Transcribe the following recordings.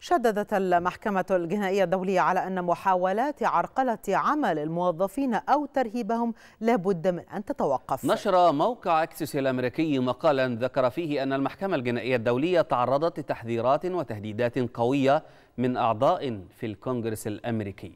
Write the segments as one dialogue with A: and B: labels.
A: شددت المحكمة الجنائية الدولية على أن محاولات عرقلة عمل الموظفين أو ترهيبهم لابد من أن تتوقف نشر موقع أكسس الأمريكي مقالا ذكر فيه أن المحكمة الجنائية الدولية تعرضت لتحذيرات وتهديدات قوية من أعضاء في الكونغرس الأمريكي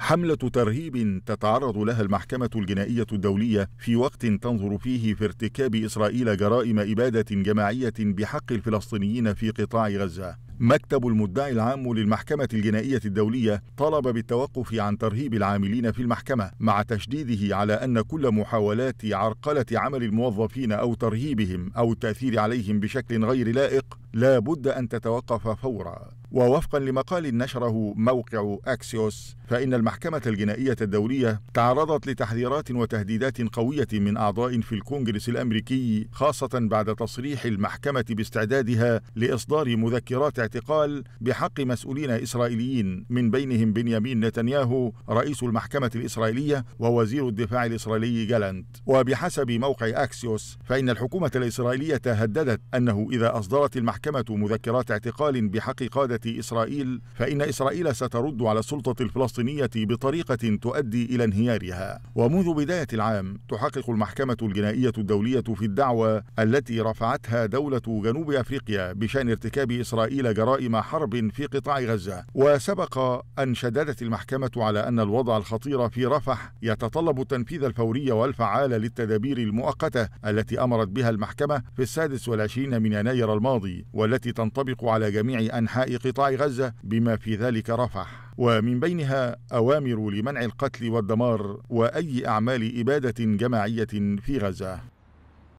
B: حملة ترهيب تتعرض لها المحكمة الجنائية الدولية في وقت تنظر فيه في ارتكاب إسرائيل جرائم إبادة جماعية بحق الفلسطينيين في قطاع غزة مكتب المدعي العام للمحكمة الجنائية الدولية طلب بالتوقف عن ترهيب العاملين في المحكمة مع تشديده على أن كل محاولات عرقلة عمل الموظفين أو ترهيبهم أو التأثير عليهم بشكل غير لائق لا بد أن تتوقف فورا ووفقا لمقال نشره موقع اكسيوس فان المحكمه الجنائيه الدوليه تعرضت لتحذيرات وتهديدات قويه من اعضاء في الكونغرس الامريكي خاصه بعد تصريح المحكمه باستعدادها لاصدار مذكرات اعتقال بحق مسؤولين اسرائيليين من بينهم بنيامين نتنياهو رئيس المحكمه الاسرائيليه ووزير الدفاع الاسرائيلي جالنت وبحسب موقع اكسيوس فان الحكومه الاسرائيليه هددت انه اذا اصدرت المحكمه مذكرات اعتقال بحق قاده إسرائيل فإن إسرائيل سترد على السلطة الفلسطينية بطريقة تؤدي إلى انهيارها ومنذ بداية العام تحقق المحكمة الجنائية الدولية في الدعوى التي رفعتها دولة جنوب أفريقيا بشأن ارتكاب إسرائيل جرائم حرب في قطاع غزة وسبق أن شددت المحكمة على أن الوضع الخطير في رفح يتطلب التنفيذ الفوري والفعال للتدابير المؤقتة التي أمرت بها المحكمة في السادس والعشرين من يناير الماضي والتي تنطبق على جميع أنحاء قطاع قطاع غزة بما في ذلك رفح ومن بينها أوامر لمنع القتل والدمار وأي أعمال إبادة جماعية في غزة